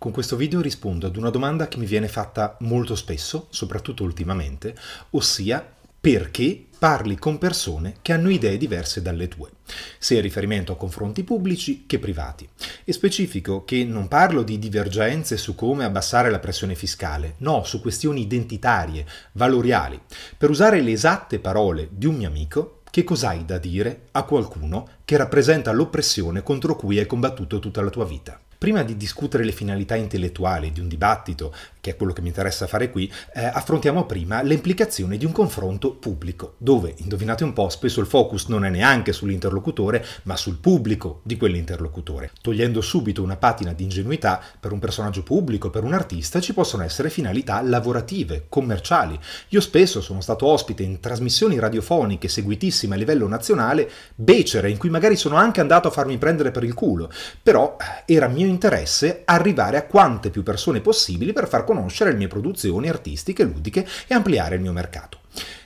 Con questo video rispondo ad una domanda che mi viene fatta molto spesso, soprattutto ultimamente, ossia perché parli con persone che hanno idee diverse dalle tue, sia in riferimento a confronti pubblici che privati. E specifico che non parlo di divergenze su come abbassare la pressione fiscale, no, su questioni identitarie, valoriali. Per usare le esatte parole di un mio amico, che cos'hai da dire a qualcuno che rappresenta l'oppressione contro cui hai combattuto tutta la tua vita? prima di discutere le finalità intellettuali di un dibattito, che è quello che mi interessa fare qui, eh, affrontiamo prima le implicazioni di un confronto pubblico, dove, indovinate un po', spesso il focus non è neanche sull'interlocutore, ma sul pubblico di quell'interlocutore. Togliendo subito una patina di ingenuità, per un personaggio pubblico, per un artista, ci possono essere finalità lavorative, commerciali. Io spesso sono stato ospite in trasmissioni radiofoniche seguitissime a livello nazionale, becere, in cui magari sono anche andato a farmi prendere per il culo, però eh, era mio interesse arrivare a quante più persone possibili per far conoscere le mie produzioni artistiche, ludiche e ampliare il mio mercato.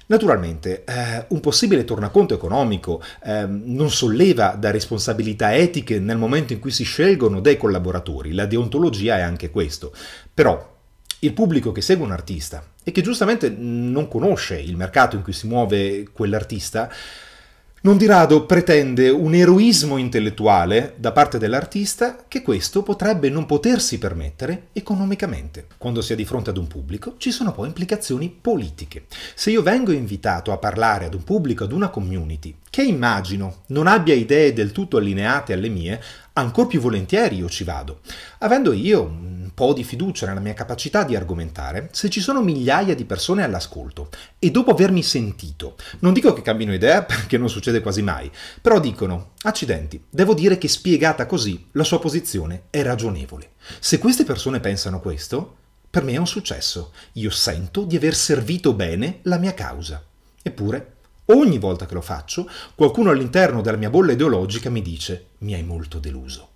Naturalmente, eh, un possibile tornaconto economico eh, non solleva da responsabilità etiche nel momento in cui si scelgono dei collaboratori, la deontologia è anche questo, però il pubblico che segue un artista e che giustamente non conosce il mercato in cui si muove quell'artista, non di rado pretende un eroismo intellettuale da parte dell'artista che questo potrebbe non potersi permettere economicamente. Quando si è di fronte ad un pubblico ci sono poi implicazioni politiche. Se io vengo invitato a parlare ad un pubblico, ad una community, che immagino non abbia idee del tutto allineate alle mie, ancor più volentieri io ci vado, avendo io un po' di fiducia nella mia capacità di argomentare se ci sono migliaia di persone all'ascolto e dopo avermi sentito, non dico che cambino idea perché non succede quasi mai, però dicono, accidenti, devo dire che spiegata così la sua posizione è ragionevole. Se queste persone pensano questo, per me è un successo, io sento di aver servito bene la mia causa. Eppure, ogni volta che lo faccio, qualcuno all'interno della mia bolla ideologica mi dice, mi hai molto deluso.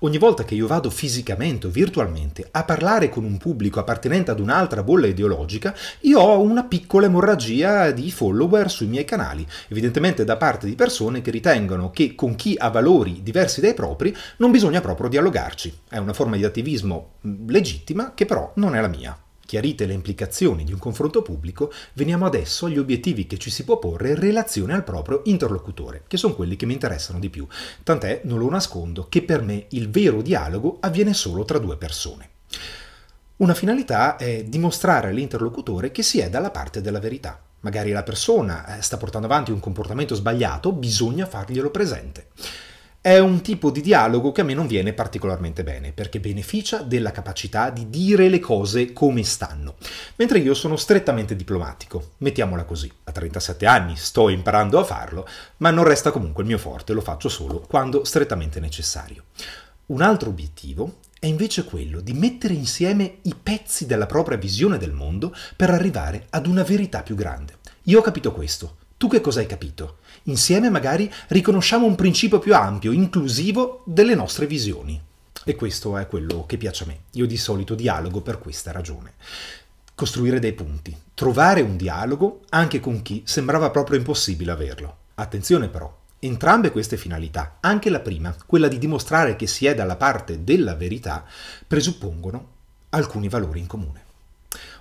Ogni volta che io vado fisicamente o virtualmente a parlare con un pubblico appartenente ad un'altra bolla ideologica, io ho una piccola emorragia di follower sui miei canali, evidentemente da parte di persone che ritengono che con chi ha valori diversi dai propri non bisogna proprio dialogarci. È una forma di attivismo mm, legittima che però non è la mia. Chiarite le implicazioni di un confronto pubblico, veniamo adesso agli obiettivi che ci si può porre in relazione al proprio interlocutore, che sono quelli che mi interessano di più. Tant'è, non lo nascondo, che per me il vero dialogo avviene solo tra due persone. Una finalità è dimostrare all'interlocutore che si è dalla parte della verità. Magari la persona eh, sta portando avanti un comportamento sbagliato, bisogna farglielo presente è un tipo di dialogo che a me non viene particolarmente bene, perché beneficia della capacità di dire le cose come stanno, mentre io sono strettamente diplomatico, mettiamola così. A 37 anni sto imparando a farlo, ma non resta comunque il mio forte, lo faccio solo quando strettamente necessario. Un altro obiettivo è invece quello di mettere insieme i pezzi della propria visione del mondo per arrivare ad una verità più grande. Io ho capito questo, tu che cosa hai capito? Insieme magari riconosciamo un principio più ampio, inclusivo delle nostre visioni. E questo è quello che piace a me. Io di solito dialogo per questa ragione. Costruire dei punti, trovare un dialogo anche con chi sembrava proprio impossibile averlo. Attenzione però, Entrambe queste finalità, anche la prima, quella di dimostrare che si è dalla parte della verità, presuppongono alcuni valori in comune.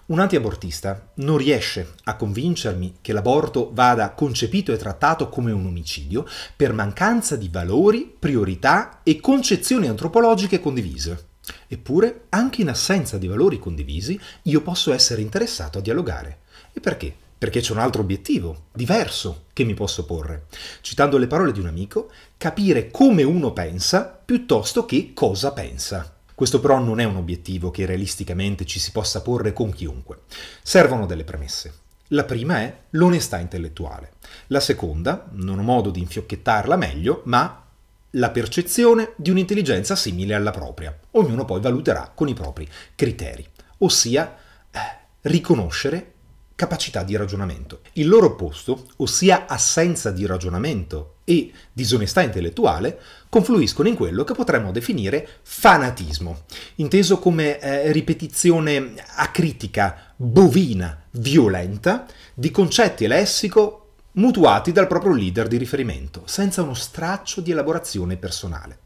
Un antiabortista non riesce a convincermi che l'aborto vada concepito e trattato come un omicidio per mancanza di valori, priorità e concezioni antropologiche condivise. Eppure, anche in assenza di valori condivisi, io posso essere interessato a dialogare. E perché? Perché c'è un altro obiettivo, diverso, che mi posso porre. Citando le parole di un amico, capire come uno pensa piuttosto che cosa pensa. Questo però non è un obiettivo che realisticamente ci si possa porre con chiunque. Servono delle premesse. La prima è l'onestà intellettuale. La seconda, non ho modo di infiocchettarla meglio, ma la percezione di un'intelligenza simile alla propria. Ognuno poi valuterà con i propri criteri, ossia eh, riconoscere capacità di ragionamento. Il loro opposto, ossia assenza di ragionamento e disonestà intellettuale, confluiscono in quello che potremmo definire fanatismo, inteso come eh, ripetizione acritica, bovina, violenta di concetti e lessico mutuati dal proprio leader di riferimento, senza uno straccio di elaborazione personale.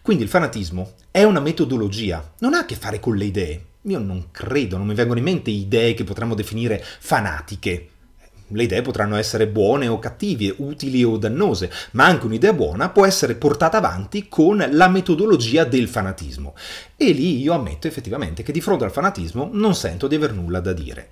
Quindi il fanatismo è una metodologia, non ha a che fare con le idee, io non credo, non mi vengono in mente idee che potremmo definire fanatiche. Le idee potranno essere buone o cattive, utili o dannose, ma anche un'idea buona può essere portata avanti con la metodologia del fanatismo. E lì io ammetto effettivamente che di fronte al fanatismo non sento di aver nulla da dire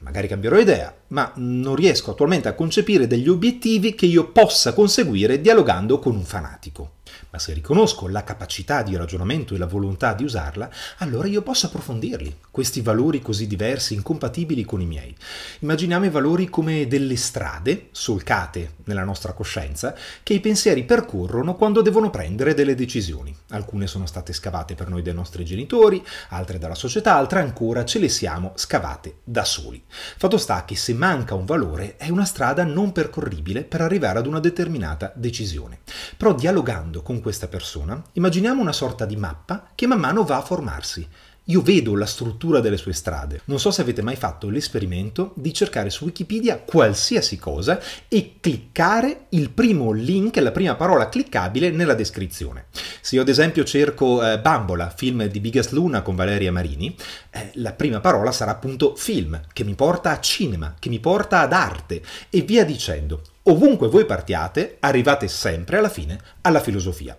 magari cambierò idea, ma non riesco attualmente a concepire degli obiettivi che io possa conseguire dialogando con un fanatico. Ma se riconosco la capacità di ragionamento e la volontà di usarla, allora io posso approfondirli, questi valori così diversi, incompatibili con i miei. Immaginiamo i valori come delle strade, solcate nella nostra coscienza, che i pensieri percorrono quando devono prendere delle decisioni. Alcune sono state scavate per noi dai nostri genitori, altre dalla società, altre ancora ce le siamo scavate da soli. Fatto sta che se manca un valore è una strada non percorribile per arrivare ad una determinata decisione. Però dialogando con questa persona, immaginiamo una sorta di mappa che man mano va a formarsi io vedo la struttura delle sue strade. Non so se avete mai fatto l'esperimento di cercare su Wikipedia qualsiasi cosa e cliccare il primo link, la prima parola cliccabile nella descrizione. Se io ad esempio cerco eh, Bambola, film di Biggest Luna con Valeria Marini, eh, la prima parola sarà appunto film, che mi porta a cinema, che mi porta ad arte e via dicendo. Ovunque voi partiate, arrivate sempre alla fine alla filosofia.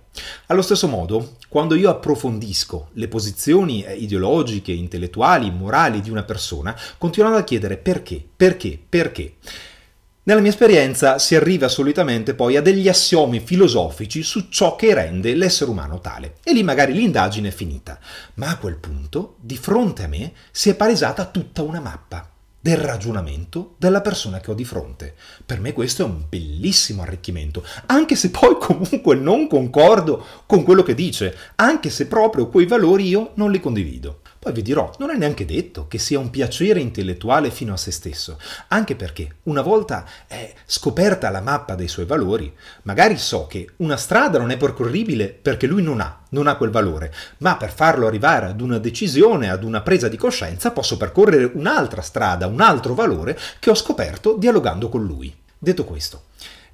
Allo stesso modo, quando io approfondisco le posizioni eh, ideologiche, intellettuali, morali di una persona, continuando a chiedere perché, perché, perché, nella mia esperienza si arriva solitamente poi a degli assiomi filosofici su ciò che rende l'essere umano tale e lì magari l'indagine è finita. Ma a quel punto, di fronte a me, si è palesata tutta una mappa del ragionamento della persona che ho di fronte. Per me questo è un bellissimo arricchimento, anche se poi comunque non concordo con quello che dice, anche se proprio quei valori io non li condivido. Poi vi dirò, non è neanche detto che sia un piacere intellettuale fino a se stesso, anche perché una volta eh, scoperta la mappa dei suoi valori, magari so che una strada non è percorribile perché lui non ha, non ha quel valore, ma per farlo arrivare ad una decisione, ad una presa di coscienza, posso percorrere un'altra strada, un altro valore che ho scoperto dialogando con lui. Detto questo,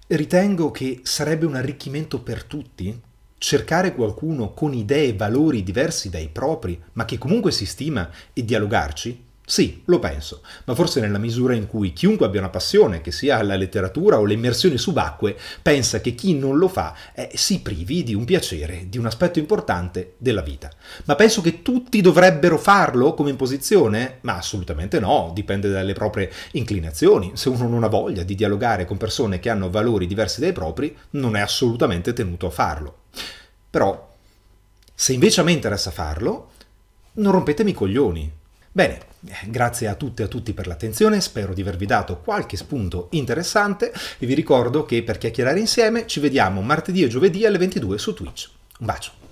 ritengo che sarebbe un arricchimento per tutti cercare qualcuno con idee e valori diversi dai propri, ma che comunque si stima, e dialogarci? Sì, lo penso, ma forse nella misura in cui chiunque abbia una passione, che sia la letteratura o le immersioni subacquee, pensa che chi non lo fa eh, si privi di un piacere, di un aspetto importante della vita. Ma penso che tutti dovrebbero farlo come imposizione? Ma assolutamente no, dipende dalle proprie inclinazioni. Se uno non ha voglia di dialogare con persone che hanno valori diversi dai propri, non è assolutamente tenuto a farlo. Però, se invece a me interessa farlo, non rompetemi i coglioni. Bene, eh, grazie a tutte e a tutti per l'attenzione, spero di avervi dato qualche spunto interessante e vi ricordo che per chiacchierare insieme ci vediamo martedì e giovedì alle 22 su Twitch. Un bacio!